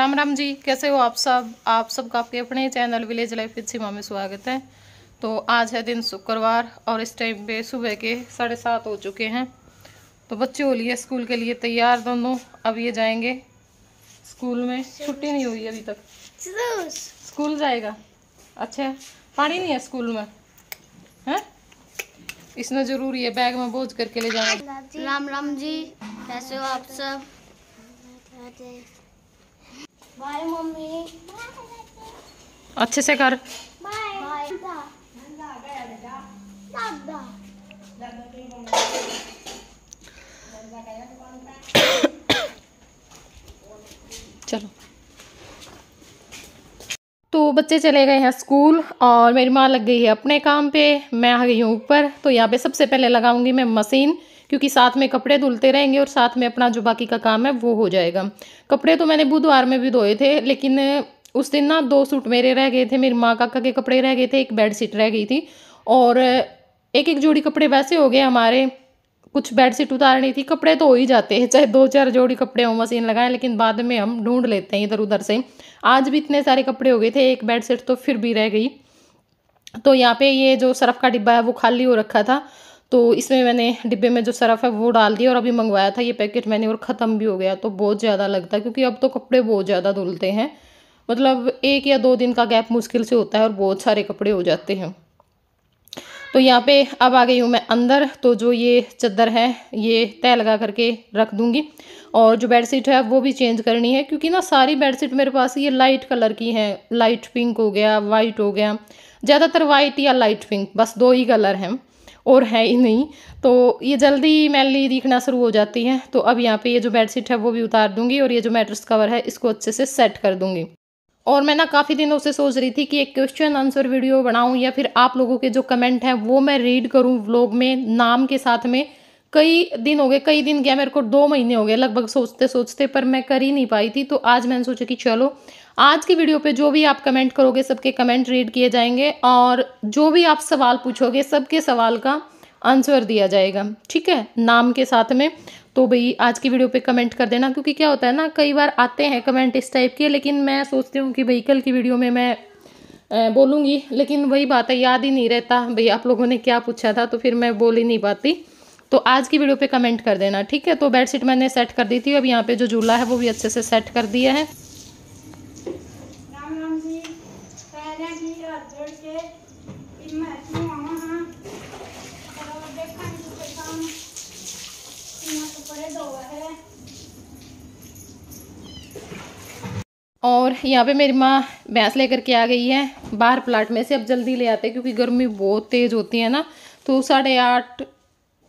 राम राम जी कैसे हो आप सब आप सबका आपके अपने channel village life with Seema में स्वागत है तो आज है दिन शुक्रवार और इस टाइम पे सुबह के साढ़े सात हो चुके हैं तो बच्चे हो लिए स्कूल के लिए तैयार दोनों अब ये जाएंगे स्कूल में छुट्टी नहीं हुई अभी तक स्कूल जाएगा अच्छा पानी नहीं है स्कूल में है इसमें जरूरी है बैग में बोझ करके ले जाएंगे राम राम जी कैसे हो आप सब बाय मम्मी अच्छे से कर चलो तो बच्चे चले गए हैं स्कूल और मेरी माँ लग गई है अपने काम पे मैं आ गई हूँ ऊपर तो यहाँ पे सबसे पहले लगाऊंगी मैं मशीन क्योंकि साथ में कपड़े धुलते रहेंगे और साथ में अपना जो बाकी का काम है वो हो जाएगा कपड़े तो मैंने बुधवार में भी धोए थे लेकिन उस दिन ना दो सूट मेरे रह गए थे मेरी माँ काका के कपड़े रह गए थे एक बेड रह गई थी और एक एक जोड़ी कपड़े वैसे हो गए हमारे कुछ बेड सीट उतारनी थी कपड़े तो हो ही जाते हैं चाहे दो चार जोड़ी कपड़े हो मशीन लगाएं लेकिन बाद में हम ढूंढ लेते हैं इधर उधर से आज भी इतने सारे कपड़े हो गए थे एक बेड सीट तो फिर भी रह गई तो यहाँ पे ये जो सर्फ का डिब्बा है वो खाली हो रखा था तो इसमें मैंने डिब्बे में जो सरफ है वो डाल दिया और अभी मंगवाया था ये पैकेट मैंने और ख़त्म भी हो गया तो बहुत ज़्यादा लगता है क्योंकि अब तो कपड़े बहुत ज़्यादा धुलते हैं मतलब एक या दो दिन का गैप मुश्किल से होता है और बहुत सारे कपड़े हो जाते हैं तो यहाँ पे अब आ गई हूँ मैं अंदर तो जो ये चादर है ये तय लगा करके रख दूँगी और जो बेडशीट है वो भी चेंज करनी है क्योंकि ना सारी बेडशीट मेरे पास ये लाइट कलर की हैं लाइट पिंक हो गया वाइट हो गया ज़्यादातर वाइट या लाइट पिंक बस दो ही कलर हैं और है ही नहीं तो ये जल्दी मैली दिखना शुरू हो जाती है तो अब यहाँ पे ये जो बेडशीट है वो भी उतार दूंगी और ये जो मैट्रेस कवर है इसको अच्छे से सेट कर दूंगी और मैं ना काफ़ी दिनों से सोच रही थी कि एक क्वेश्चन आंसर वीडियो बनाऊँ या फिर आप लोगों के जो कमेंट हैं वो मैं रीड करूँ व्लॉग में नाम के साथ में कई दिन हो गए कई दिन गया मेरे को दो महीने हो गए लगभग सोचते सोचते पर मैं कर ही नहीं पाई थी तो आज मैंने सोचा कि चलो आज की वीडियो पे जो भी आप कमेंट करोगे सबके कमेंट रीड किए जाएंगे और जो भी आप सवाल पूछोगे सबके सवाल का आंसर दिया जाएगा ठीक है नाम के साथ में तो भाई आज की वीडियो पे कमेंट कर देना क्योंकि क्या होता है ना कई बार आते हैं कमेंट इस टाइप के लेकिन मैं सोचती हूँ कि भाई कल की वीडियो में मैं बोलूँगी लेकिन वही बात है याद ही नहीं रहता भाई आप लोगों ने क्या पूछा था तो फिर मैं बोल ही नहीं पाती तो आज की वीडियो पे कमेंट कर देना ठीक है तो बेडशीट मैंने सेट कर दी थी अब यहाँ पे जो झूला है वो भी अच्छे से सेट कर दिया है करके तो तो और यहाँ पे मेरी माँ भैंस लेकर के आ गई है बाहर प्लाट में से अब जल्दी ले आते हैं क्योंकि गर्मी बहुत तेज़ होती है ना तो साढ़े आठ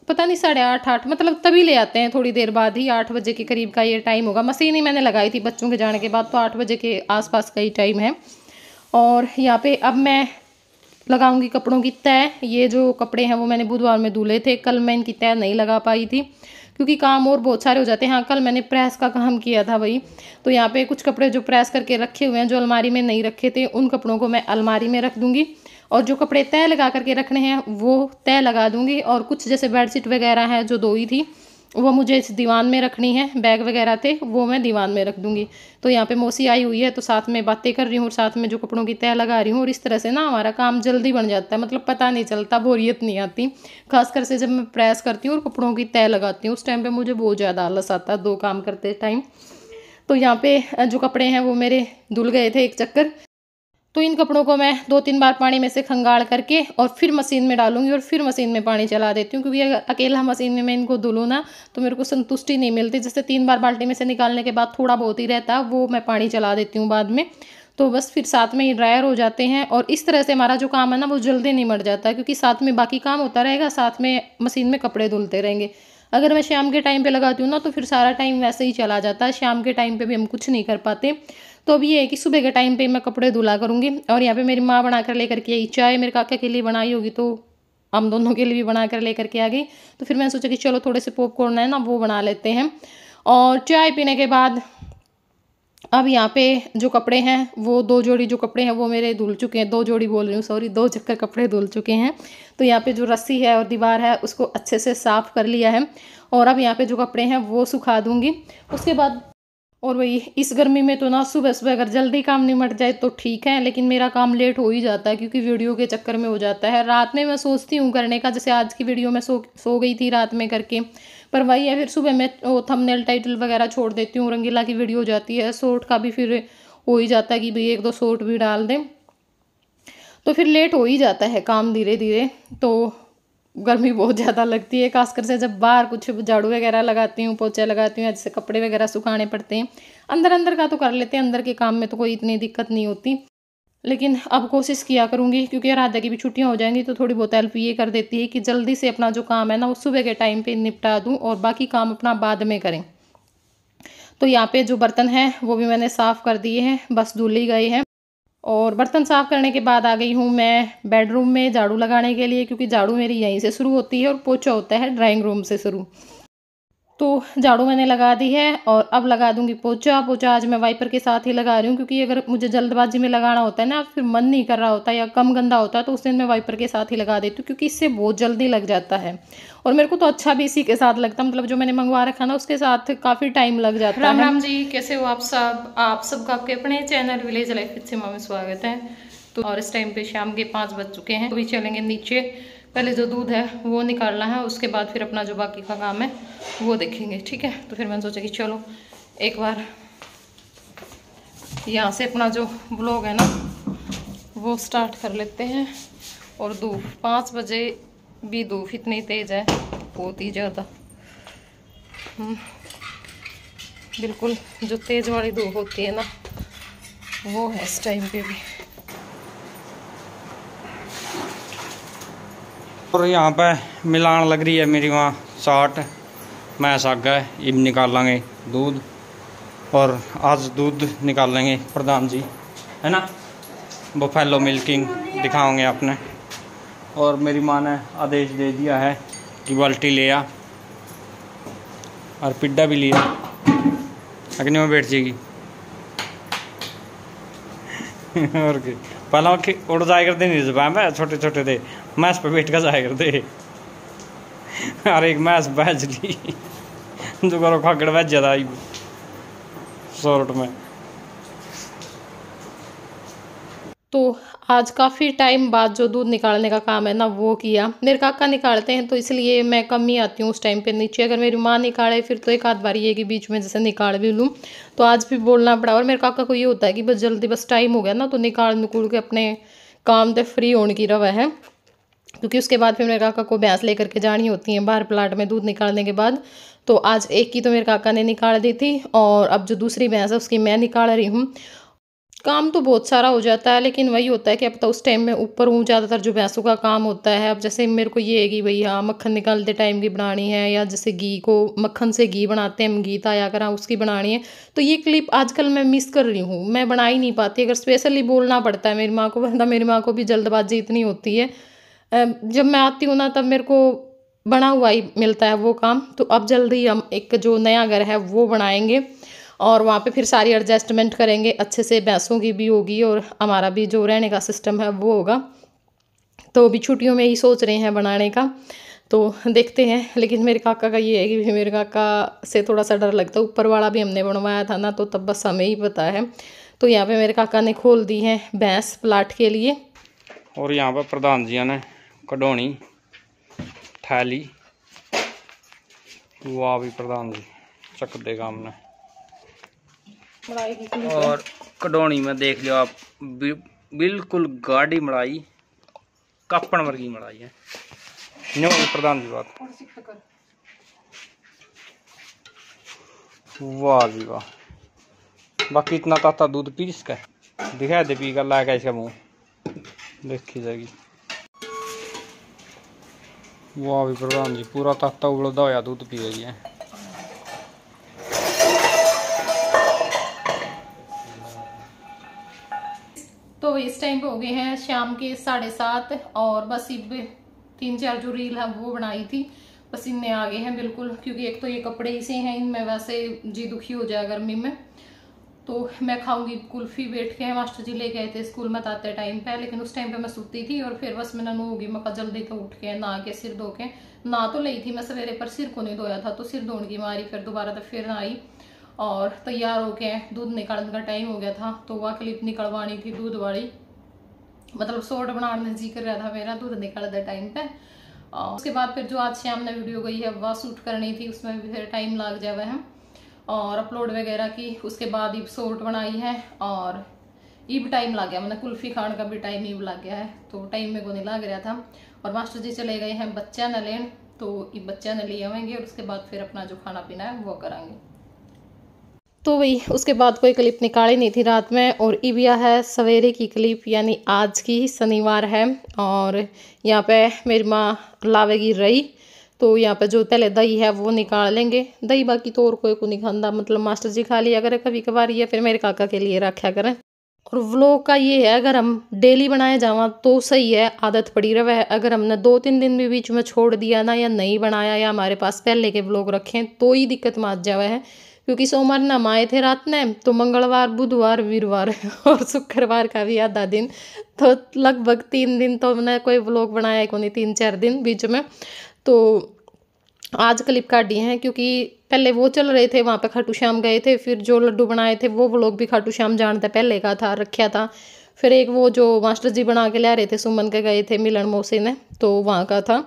पता नहीं साढ़े आठ आठ मतलब तभी ले आते हैं थोड़ी देर बाद ही आठ बजे के करीब का ये टाइम होगा मशीन ही मैंने लगाई थी बच्चों के जाने के बाद तो आठ बजे के आसपास का ही टाइम है और यहाँ पे अब मैं लगाऊंगी कपड़ों की तय ये जो कपड़े हैं वो मैंने बुधवार में धुले थे कल मैं इनकी तय नहीं लगा पाई थी क्योंकि काम और बहुत सारे हो जाते हैं हाँ कल मैंने प्रेस का काम किया था वही तो यहाँ पे कुछ कपड़े जो प्रेस करके रखे हुए हैं जो अलमारी में नहीं रखे थे उन कपड़ों को मैं अलमारी में रख दूँगी और जो कपड़े तय लगा करके रखने हैं वो तय लगा दूँगी और कुछ जैसे बेडशीट वगैरह हैं जो धोई थी वो मुझे इस दीवान में रखनी है बैग वगैरह थे वो मैं दीवान में रख दूँगी तो यहाँ पे मौसी आई हुई है तो साथ में बातें कर रही हूँ और साथ में जो कपड़ों की तय लगा रही हूँ और इस तरह से ना हमारा काम जल्दी बन जाता है मतलब पता नहीं चलता बोरियत नहीं आती खासकर से जब मैं प्रेस करती हूँ और कपड़ों की तय लगाती हूँ उस टाइम पर मुझे बहुत ज़्यादा आलस आता है दो काम करते टाइम तो यहाँ पर जो कपड़े हैं वो मेरे धुल गए थे एक चक्कर तो इन कपड़ों को मैं दो तीन बार पानी में से खंगाल करके और फिर मशीन में डालूंगी और फिर मशीन में पानी चला देती हूँ क्योंकि अगर अकेला मशीन में मैं इनको धुलूँ ना तो मेरे को संतुष्टि नहीं मिलती जैसे तीन बार बाल्टी में से निकालने के बाद थोड़ा बहुत ही रहता है वो मैं पानी चला देती हूँ बाद में तो बस फिर साथ में ही ड्रायर हो जाते हैं और इस तरह से हमारा जो काम है ना वो जल्दी नहीं मर जाता है क्योंकि साथ में बाकी काम होता रहेगा साथ में मशीन में कपड़े धुलते रहेंगे अगर मैं शाम के टाइम पे लगाती हूँ ना तो फिर सारा टाइम वैसे ही चला जाता है शाम के टाइम पे भी हम कुछ नहीं कर पाते तो अब ये है कि सुबह के टाइम पर मैं कपड़े धुला करूँगी और यहाँ पर मेरी माँ बना कर लेकर के आई चाय मेरे काका के लिए बनाई होगी तो हम दोनों के लिए भी बना कर लेकर के आ गई तो फिर मैंने सोचा कि चलो थोड़े से पॉपकॉर्न है ना वो बना लेते हैं और चाय पीने के बाद अब यहाँ पे जो कपड़े हैं वो दो जोड़ी जो कपड़े हैं वो मेरे धुल चुके हैं दो जोड़ी बोल रही हूँ सॉरी दो चक्कर कपड़े धुल चुके हैं तो यहाँ पे जो रस्सी है और दीवार है उसको अच्छे से साफ़ कर लिया है और अब यहाँ पे जो कपड़े हैं वो सुखा दूँगी उसके बाद और वही इस गर्मी में तो ना सुबह सुबह अगर जल्दी काम निमट जाए तो ठीक है लेकिन मेरा काम लेट हो ही जाता है क्योंकि वीडियो के चक्कर में हो जाता है रात में मैं सोचती हूँ करने का जैसे आज की वीडियो में सो सो गई थी रात में करके पर वही है फिर सुबह मैं थंबनेल टाइटल वगैरह छोड़ देती हूँ रंगीला की वीडियो हो जाती है शॉर्ट का भी फिर हो ही जाता है कि भाई एक दो शॉर्ट भी डाल दें तो फिर लेट हो ही जाता है काम धीरे धीरे तो गर्मी बहुत ज़्यादा लगती है खासकर से जब बाहर कुछ झाड़ू वगैरह लगाती हूँ पोचे लगाती हूँ ऐसे कपड़े वगैरह सुखाने पड़ते हैं अंदर अंदर का तो कर लेते हैं अंदर के काम में तो कोई इतनी दिक्कत नहीं होती लेकिन अब कोशिश किया करूँगी क्योंकि राधा की भी छुट्टियाँ हो जाएंगी तो थोड़ी बहुत हेल्प ये कर देती है कि जल्दी से अपना जो काम है ना वो सुबह के टाइम पर निपटा दूँ और बाकी काम अपना बाद में करें तो यहाँ पर जो बर्तन हैं वो भी मैंने साफ़ कर दिए हैं बस ही गए हैं और बर्तन साफ़ करने के बाद आ गई हूँ मैं बेडरूम में झाड़ू लगाने के लिए क्योंकि झाड़ू मेरी यहीं से शुरू होती है और पोछा होता है ड्राइंग रूम से शुरू तो झाड़ू मैंने लगा दी है और अब लगा दूंगी पोचा पोचा आज मैं वाइपर के साथ ही लगा रही हूँ क्योंकि अगर मुझे जल्दबाजी में लगाना होता है ना फिर मन नहीं कर रहा होता या कम गंदा होता है तो उस दिन मैं वाइपर के साथ ही लगा देती हूँ क्योंकि इससे बहुत जल्दी लग जाता है और मेरे को तो अच्छा भी इसी के साथ लगता है मतलब जो मैंने मंगवा रखा ना उसके साथ काफ़ी टाइम लग जाता राम है राम जी कैसे हो आप सब आप सबका आपके अपने चैनल विलेज लाइफ से स्वागत है तो और इस टाइम पे शाम के पाँच बज चुके हैं अभी तो चलेंगे नीचे पहले जो दूध है वो निकालना है उसके बाद फिर अपना जो बाकी का काम है वो देखेंगे ठीक है तो फिर मैंने सोचा कि चलो एक बार यहाँ से अपना जो ब्लॉग है ना वो स्टार्ट कर लेते हैं और धूप पाँच बजे भी धूप इतनी तेज़ है बहुत ही ज़्यादा हम्म, बिल्कुल जो तेज़ वाली धूप होती है ना वो है इस टाइम पे भी और यहाँ पे मिलान लग रही है मेरी वहाँ साठ मैस आग है इब निकालेंगे दूध और आज दूध निकाल लेंगे प्रधान जी है ना वो फैलो मिल्किंग दिखाओगे आपने और मेरी माँ ने आदेश दे दिया है कि बाल्टी ले आ और पिड्डा भी लिया अग्नि में बैठ जाएगी और पहला उड़ जाया करते नहीं जुबान में छोटे छोटे थे मैस पर बैठ कर जाए करते अरे एक मैस बैज ली दोबारा खाकड़ बैज ज्यादा आई शॉर्ट में तो आज काफ़ी टाइम बाद जो दूध निकालने का काम है ना वो किया मेरे काका निकालते हैं तो इसलिए मैं कम ही आती हूँ उस टाइम पे नीचे अगर मेरी माँ निकाले फिर तो एक आध बार ये कि बीच में जैसे निकाल भी लूँ तो आज भी बोलना पड़ा और मेरे काका को ये होता है कि बस जल्दी बस टाइम हो गया ना तो निकाल निकुल के अपने काम तो फ्री होने की रवा है क्योंकि उसके बाद फिर मेरे काका को भैंस लेकर के जानी होती है बाहर प्लाट में दूध निकालने के बाद तो आज एक की तो मेरे काका ने निकाल दी थी और अब जो दूसरी भैंस है उसकी मैं निकाल रही हूँ काम तो बहुत सारा हो जाता है लेकिन वही होता है कि अब तो उस टाइम में ऊपर हूँ ज़्यादातर जो भैंसों का काम होता है अब जैसे मेरे को ये है कि भाई हाँ मक्खन निकालते टाइम की बनानी है या जैसे घी को मक्खन से घी बनाते हैं हम घी ताया करा उसकी बनानी है तो ये क्लिप आजकल मैं मिस कर रही हूँ मैं बना ही नहीं पाती अगर स्पेशली बोलना पड़ता है मेरी माँ को वरना मेरी माँ को भी जल्दबाजी इतनी होती है जब मैं आती हूँ ना तब मेरे को बना हुआ ही मिलता है वो काम तो अब जल्दी हम एक जो नया घर है वो बनाएंगे और वहाँ पे फिर सारी एडजस्टमेंट करेंगे अच्छे से भैंसों की भी होगी और हमारा भी जो रहने का सिस्टम है वो होगा तो अभी छुट्टियों में ही सोच रहे हैं बनाने का तो देखते हैं लेकिन मेरे काका का ये है कि मेरे काका से थोड़ा सा डर लगता है ऊपर वाला भी हमने बनवाया था ना तो तब बस हमें ही पता है तो यहाँ पे मेरे काका ने खोल दी है भैंस प्लाट के लिए और यहाँ पर प्रधान जी ने कढोनी थैली वाह भी प्रधान जी चक देगा हमने और कढोनी में देख लो आप बि, बिल्कुल गाढ़ी मड़ाई कप्पन वर्गी मड़ाई है प्रधान जी बात वाह जी वाह बाकी इतना ताता दूध पी इसका दिखा दे पी कर लाएगा इसका मुंह देखी जाएगी वाह भी प्रधान जी पूरा तत्ता उबलता हुआ दुध पी रही है तो इस टाइम हो गए हैं शाम के साढ़े सात और बस इब तीन चार जो रील है वो बनाई थी पसीने आ गए हैं बिल्कुल क्योंकि एक तो ये कपड़े ही से हैं इनमें वैसे जी दुखी हो जाए गर्मी में तो मैं खाऊंगी कुल्फी बैठ के मास्टर जी ले गए थे स्कूल में आते टाइम पे लेकिन उस टाइम पे मैं सुती थी और फिर बस मैंने होगी मैं जल्दी तो उठ के ना के सिर धो के ना तो ली थी मैं सवेरे पर सिर को नहीं धोया था तो सिर धोने की मारी फिर दोबारा तो फिर आई और तैयार हो दूध निकालने का टाइम हो गया था तो वह क्लिप निकलवानी थी दूध वाली मतलब सोट बनाने जी कर रहा था मेरा दूध निकालते टाइम पे और उसके बाद फिर जो आज शाम ने वीडियो गई है वह सूट करनी थी उसमें भी फिर टाइम लग जाए हम और अपलोड वगैरह की उसके बाद ईब सोट बनाई है और ईब टाइम लग गया मतलब कुल्फी खाने का भी टाइम ईब लग गया है तो टाइम में को नहीं लग रहा था और मास्टर जी चले गए हैं बच्चा न लेन तो ईब बच्चा न ले आवेंगे और उसके बाद फिर अपना जो खाना पीना है वो करेंगे तो वही उसके बाद कोई क्लिप निकाली नहीं थी रात में और इबिया है सवेरे की क्लिप यानी आज की शनिवार है और यहाँ पे मेरी माँ लावेगी रही तो यहाँ पर जो पहले दही है वो निकाल लेंगे दही बाकी तो और कोई को नहीं खाना मतलब मास्टर जी खा लिया करें कभी कभार या फिर मेरे काका के लिए रखा करें और व्लॉग का ये है अगर हम डेली बनाए जावा तो सही है आदत पड़ी रहे है अगर हमने दो तीन दिन भी बीच में छोड़ दिया ना या नहीं बनाया या हमारे पास पहले के व्लॉग रखें तो ही दिक्कत मात जावा है क्योंकि सोमवार नाम आए थे रात में तो मंगलवार बुधवार वीरवार और शुक्रवार का भी आधा दिन तो लगभग तीन दिन तो हमने कोई व्लॉग बनाया को नहीं तीन चार दिन बीच में तो आज क्लिप काट दिए हैं क्योंकि पहले वो चल रहे थे वहाँ पे खाटू श्याम गए थे फिर जो लड्डू बनाए थे वो लोग भी खाटू श्याम जानते पहले का था रखा था फिर एक वो जो मास्टर जी बना के ले रहे थे सुमन के गए थे मिलन मौसे ने तो वहाँ का था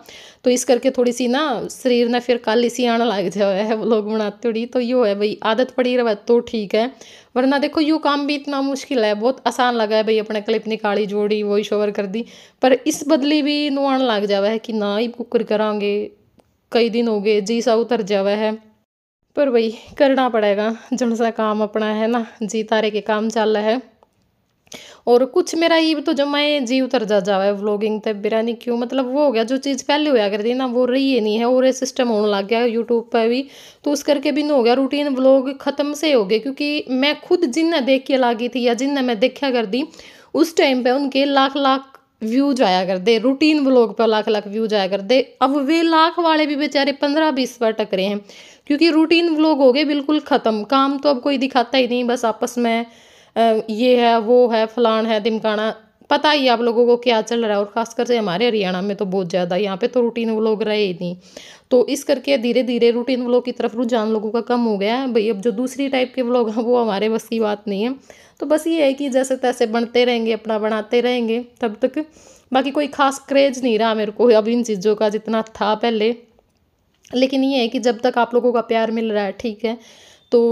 तो इस करके थोड़ी सी ना शरीर ने फिर कल इसी आना लग जाए है लोग बनाते थोड़ी तो यो है भाई आदत पड़ी रहा तो ठीक है वरना देखो यू काम भी इतना मुश्किल है बहुत आसान लगा है भाई अपने क्लिप निकाली जोड़ी वॉइस ओवर कर दी पर इस बदली भी नुआन लग जावा है कि ना ही कुकर करांगे कई दिन हो गए जी सा उतर जावा है पर भाई करना पड़ेगा जन सा काम अपना है ना जी तारे के काम चल रहा है और कुछ मेरा ये तो जब मैं जी उतर जा जावा है व्लॉगिंग तब बिरानी क्यों मतलब वो हो गया जो चीज़ पहले होया करती ना वो रही है नहीं है और सिस्टम होने लग गया यूट्यूब पर भी तो उस करके भी नहीं हो गया रूटीन व्लॉग ख़त्म से हो गए क्योंकि मैं खुद जिन्हें देख के लागी थी या जिन्हें मैं देखा कर दी उस टाइम पर उनके लाख लाख व्यूज आया कर दे रूटीन व्लॉग पर लाख लाख व्यूज आया कर दे अब वे लाख वाले भी बेचारे पंद्रह बीस बार टकरे हैं क्योंकि रूटीन व्लॉग हो गए बिल्कुल ख़त्म काम तो अब कोई दिखाता ही नहीं बस आपस में ये है वो है फलान है दिमकाना पता ही आप लोगों को क्या चल रहा है और ख़ासकर से हमारे हरियाणा में तो बहुत ज़्यादा यहाँ पे तो रूटीन व्लॉग रहे ही नहीं तो इस करके धीरे धीरे रूटीन व्लॉग की तरफ रुझान लोगों का कम हो गया है भाई अब जो दूसरी टाइप के व्लॉग हैं वो हमारे बस की बात नहीं है तो बस ये है कि जैसे तैसे बनते रहेंगे अपना बनाते रहेंगे तब तक बाकी कोई खास क्रेज नहीं रहा मेरे को अब इन चीज़ों का जितना था पहले लेकिन ये है कि जब तक आप लोगों का प्यार मिल रहा है ठीक है तो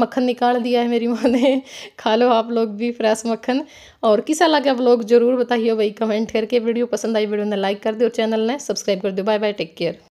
मक्खन निकाल दिया है मेरी माँ ने खा लो आप लोग भी फ्रेश मक्खन और किसा आप लोग जरूर बताइए भाई कमेंट करके वीडियो पसंद आई वीडियो ने लाइक कर दो चैनल ने सब्सक्राइब कर दो बाय बाय टेक केयर